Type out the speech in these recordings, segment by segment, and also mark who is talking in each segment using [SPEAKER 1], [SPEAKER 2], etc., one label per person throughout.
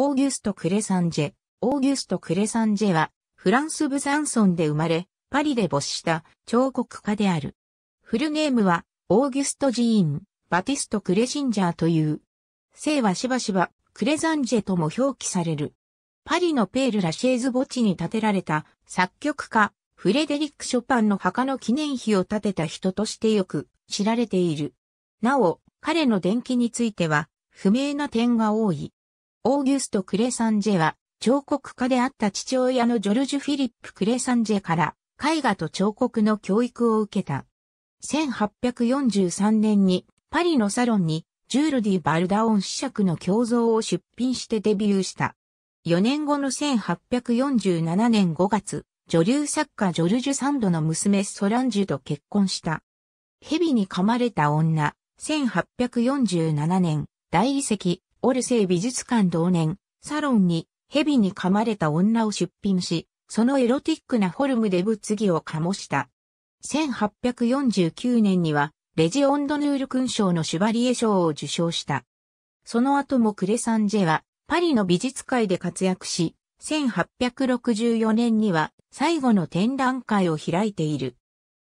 [SPEAKER 1] オーギュスト・クレサンジェ。オーギュスト・クレサンジェは、フランス・ブザンソンで生まれ、パリで没した彫刻家である。フルネームは、オーギュスト・ジーン、バティスト・クレシンジャーという。姓はしばしば、クレザンジェとも表記される。パリのペール・ラシェーズ墓地に建てられた作曲家、フレデリック・ショパンの墓の記念碑を建てた人としてよく知られている。なお、彼の伝記については、不明な点が多い。オーギュスト・クレサンジェは、彫刻家であった父親のジョルジュ・フィリップ・クレサンジェから、絵画と彫刻の教育を受けた。1843年に、パリのサロンに、ジュール・ディ・バルダオン子爵の胸像を出品してデビューした。4年後の1847年5月、女流作家ジョルジュ・サンドの娘ソランジュと結婚した。蛇に噛まれた女、1847年、大理石、オルセイ美術館同年、サロンに蛇に噛まれた女を出品し、そのエロティックなフォルムで物議を醸した。1849年には、レジオンドヌール勲章のシュバリエ賞を受賞した。その後もクレサンジェは、パリの美術界で活躍し、1864年には最後の展覧会を開いている。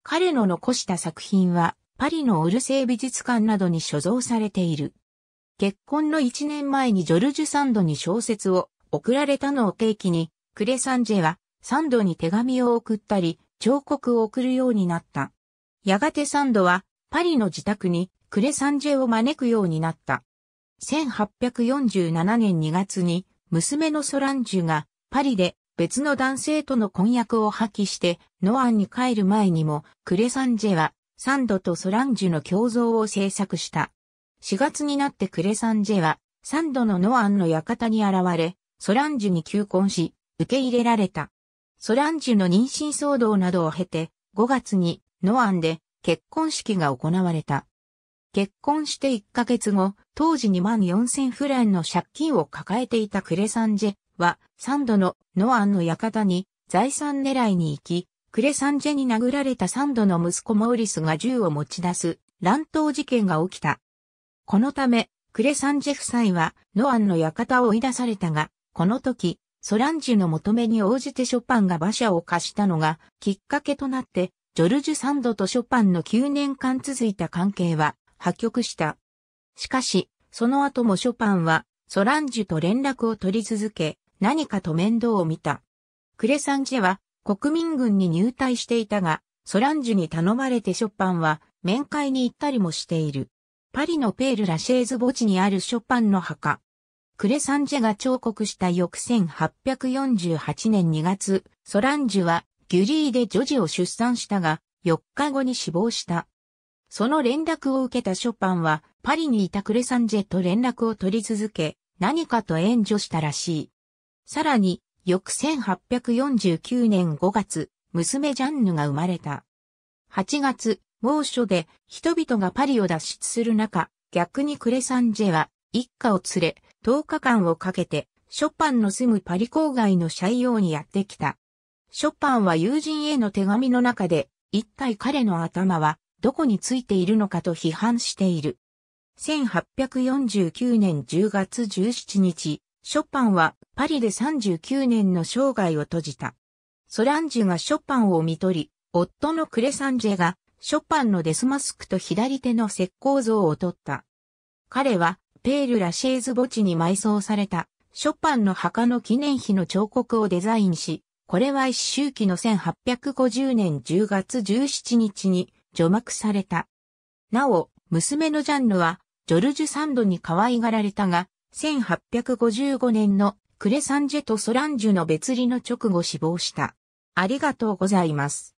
[SPEAKER 1] 彼の残した作品は、パリのオルセイ美術館などに所蔵されている。結婚の1年前にジョルジュ・サンドに小説を送られたのを契機に、クレサンジェはサンドに手紙を送ったり、彫刻を送るようになった。やがてサンドはパリの自宅にクレサンジェを招くようになった。1847年2月に娘のソランジュがパリで別の男性との婚約を破棄してノアンに帰る前にもクレサンジェはサンドとソランジュの共像を制作した。4月になってクレサンジェは、三度のノアンの館に現れ、ソランジュに求婚し、受け入れられた。ソランジュの妊娠騒動などを経て、5月にノアンで結婚式が行われた。結婚して1ヶ月後、当時2万4000フランの借金を抱えていたクレサンジェは、三度のノアンの館に財産狙いに行き、クレサンジェに殴られた三度の息子モーリスが銃を持ち出す乱闘事件が起きた。このため、クレサンジェ夫妻はノアンの館を追い出されたが、この時、ソランジュの求めに応じてショパンが馬車を貸したのがきっかけとなって、ジョルジュ・サンドとショパンの9年間続いた関係は破局した。しかし、その後もショパンはソランジュと連絡を取り続け、何かと面倒を見た。クレサンジェは国民軍に入隊していたが、ソランジュに頼まれてショパンは面会に行ったりもしている。パリのペール・ラシェーズ墓地にあるショパンの墓。クレサンジェが彫刻した翌1848年2月、ソランジュはギュリーで女児を出産したが、4日後に死亡した。その連絡を受けたショパンは、パリにいたクレサンジェと連絡を取り続け、何かと援助したらしい。さらに、翌1849年5月、娘ジャンヌが生まれた。8月、猛暑で人々がパリを脱出する中、逆にクレサンジェは一家を連れ10日間をかけてショパンの住むパリ郊外のシャイにやってきた。ショパンは友人への手紙の中で一体彼の頭はどこについているのかと批判している。1849年10月17日、ショパンはパリで39年の生涯を閉じた。ソランジュがショパンを見取り、夫のクレサンジェがショパンのデスマスクと左手の石膏像を取った。彼は、ペール・ラシェーズ墓地に埋葬された、ショパンの墓の記念碑の彫刻をデザインし、これは一周期の1850年10月17日に除幕された。なお、娘のジャンヌは、ジョルジュ・サンドに可愛がられたが、1855年のクレサンジェとソランジュの別離の直後死亡した。ありがとうございます。